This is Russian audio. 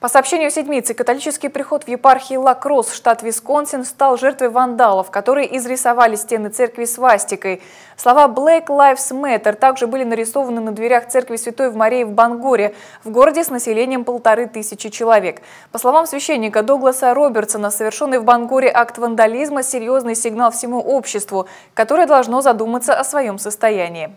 По сообщению седмицы, католический приход в епархии Лакрос, штат Висконсин, стал жертвой вандалов, которые изрисовали стены церкви свастикой. Слова «Black Lives Matter» также были нарисованы на дверях церкви Святой в Марии в Бангоре, в городе с населением полторы тысячи человек. По словам священника Догласа Робертсона, совершенный в Бангоре акт вандализма – серьезный сигнал всему обществу, которое должно задуматься о своем состоянии.